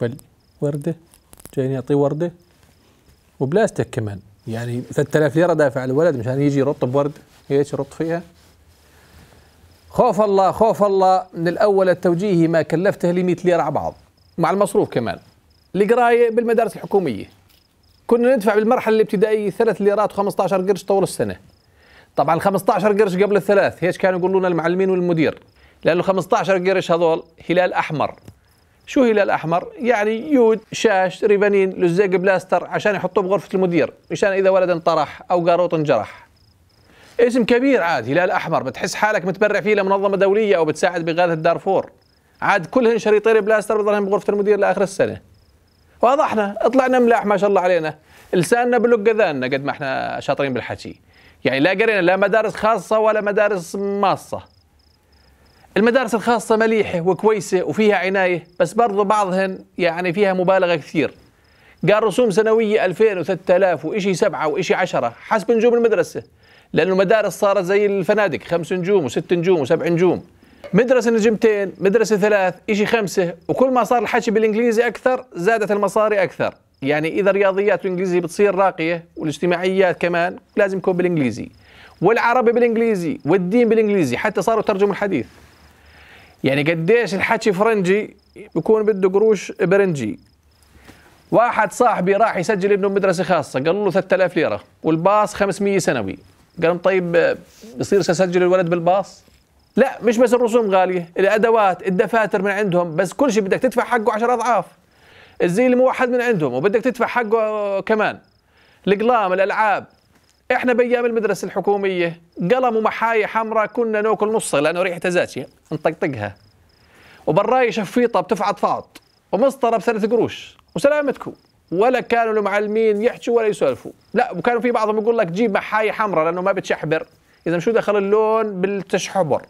بل ورده جايين يعطيه ورده وبلاستيك كمان يعني 3000 ليره دافع الولد مشان يجي يرطب ورده ايش يرط فيها خوف الله خوف الله من الاول التوجيهي ما كلفته لي 100 ليره على بعض مع المصروف كمان القرايه بالمدارس الحكوميه كنا ندفع بالمرحله الابتدائيه ثلاث ليرات و15 قرش طول السنه طبعا 15 قرش قبل الثلاث هيك كانوا يقولون المعلمين والمدير لانه 15 قرش هذول هلال احمر شو هلال الاحمر يعني يود شاش ريفانين لزيق بلاستر عشان يحطوه بغرفه المدير مشان اذا ولد انطرح او قاروط انجرح اسم كبير عاد هلال احمر بتحس حالك متبرع فيه لمنظمه دوليه او بتساعد باغاثه دارفور عاد كلهن شريطين بلاستر بضلهم بغرفه المدير لاخر السنه واضحنا طلعنا ملاح ما شاء الله علينا لساننا بلق اذاننا قد ما احنا شاطرين بالحكي يعني لا قرينا لا مدارس خاصه ولا مدارس ماصه المدارس الخاصة مليحة وكويسة وفيها عناية بس برضو بعضهن يعني فيها مبالغة كثير قال رسوم سنوية 2000 و3000 وإشي سبعة وإشي عشرة حسب نجوم المدرسة لأنه المدارس صارت زي الفنادق خمس نجوم وست نجوم وسبع نجوم مدرسة نجمتين مدرسة ثلاث إشي خمسة وكل ما صار الحكي بالإنجليزي أكثر زادت المصاري أكثر يعني إذا الرياضيات والإنجليزي بتصير راقية والاجتماعيات كمان لازم يكون بالإنجليزي والعربي بالإنجليزي والدين بالإنجليزي حتى صاروا ترجموا الحديث يعني قديش الحكي فرنجي بكون بده قروش برنجي واحد صاحبي راح يسجل ابنه بمدرسه خاصه قالوا له 3000 ليره والباص 500 سنوي قال طيب بصير اسجل الولد بالباص لا مش بس الرسوم غاليه الادوات الدفاتر من عندهم بس كل شيء بدك تدفع حقه 10 اضعاف الزي الموحد من عندهم وبدك تدفع حقه كمان القلام الالعاب احنا بايام المدرسه الحكوميه قلم ومحايه حمراء كنا ناكل نصها لانه ريحتها زاكيه نطقطقها وبرايه شفيطه بتفعط فاط ومسطره بثلاث قروش وسلامتكم ولا كانوا المعلمين يحكوا ولا يسولفوا لا وكانوا في بعضهم يقول لك جيب محايه حمراء لانه ما بتشحبر اذا شو دخل اللون بالتشحبر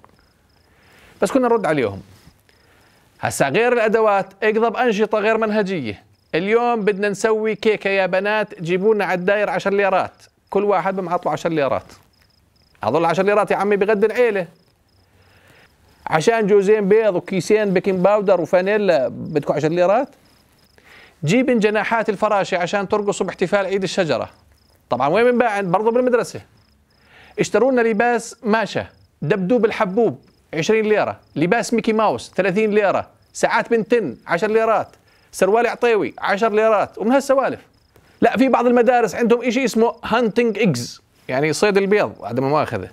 بس كنا نرد عليهم هسا غير الادوات اقضب انشطه غير منهجيه اليوم بدنا نسوي كيكه يا بنات جيبوا لنا على الداير 10 ليرات كل واحد بمعطله له 10 ليرات هذول 10 ليرات يا عمي بغدي العيله عشان جوزين بيض وكيسين بيكنج باودر وفانيلا بدكم 10 ليرات جيب جناحات الفراشه عشان ترقصوا باحتفال عيد الشجره طبعا وين بنباع برضه بالمدرسه اشتروا لنا لباس ماشا دبدوب الحبوب 20 ليره لباس ميكي ماوس 30 ليره ساعات بنتن 10 ليرات سروال عطيوي 10 ليرات ومن هالسوالف لا في بعض المدارس عندهم شيء اسمه هانتنج ايجز يعني صيد البيض عدم مؤاخذه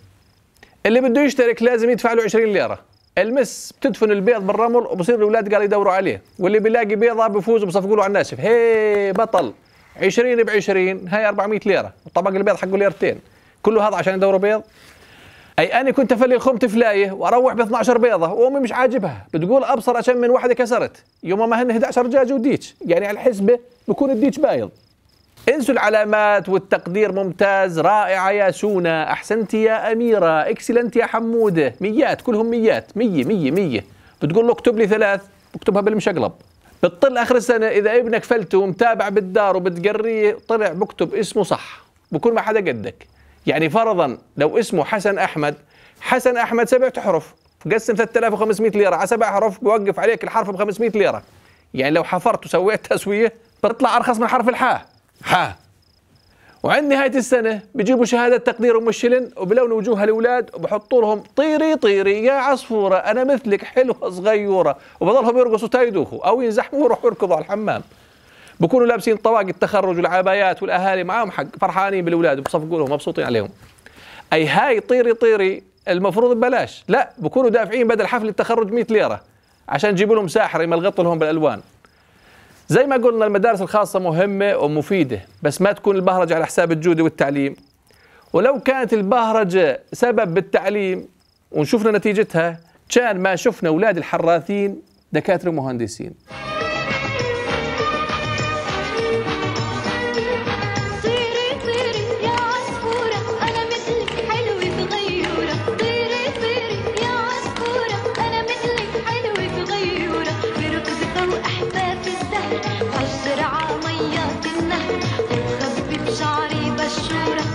اللي بده يشترك لازم يدفع له 20 ليره المس بتدفن البيض بالرمل وبصير الاولاد قال يدوروا عليه واللي بيلاقي بيضه بفوز وبصفقوا له على الناشف هي بطل 20 ب 20 هاي 400 ليره وطبق البيض حقه ليرتين كله هذا عشان يدوروا بيض اي انا كنت افلي الخمت فلايه واروح ب 12 بيضه وامي مش عاجبها بتقول ابصر عشان من واحده كسرت يوم ما هن 11 دجاج وديتش يعني على الحسبه بكون الديتش بايض انسوا العلامات والتقدير ممتاز رائعة يا سونا أحسنتي يا أميرة إكسلنت يا حمودة ميات كلهم ميات مية مية مية بتقول له اكتب لي ثلاث اكتبها بالمشقلب بتطل آخر السنة إذا ابنك فلته ومتابع بالدار وبتقريه طلع بكتب اسمه صح بكون ما حدا قدك يعني فرضا لو اسمه حسن أحمد حسن أحمد سبعة أحرف قسم 3500 ليرة على سبع أحرف بوقف عليك الحرف ب 500 ليرة يعني لو حفرت وسويت تسوية بتطلع أرخص من حرف الحاء ها وعند نهاية السنة بيجيبوا شهادة تقدير أم الشلن وبلونوا وجوه الأولاد وبحطوا لهم طيري طيري يا عصفورة أنا مثلك حلوة صغيرة وبضلهم يرقصوا تا يدوخوا أو ينزحموا ويروحوا يركضوا على الحمام بكونوا لابسين طواق التخرج والعبايات والأهالي معاهم حق فرحانين بالأولاد وبصفقوا لهم مبسوطين عليهم أي هاي طيري طيري المفروض ببلاش لا بكونوا دافعين بدل حفل التخرج 100 ليرة عشان يجيبوا لهم ساحر يملغط لهم بالألوان زي ما قلنا المدارس الخاصة مهمة ومفيدة بس ما تكون البهرجة على حساب الجودة والتعليم ولو كانت البهرجة سبب بالتعليم ونشوفنا نتيجتها كان ما شفنا أولاد الحراثين دكاترة ومهندسين Shoot up.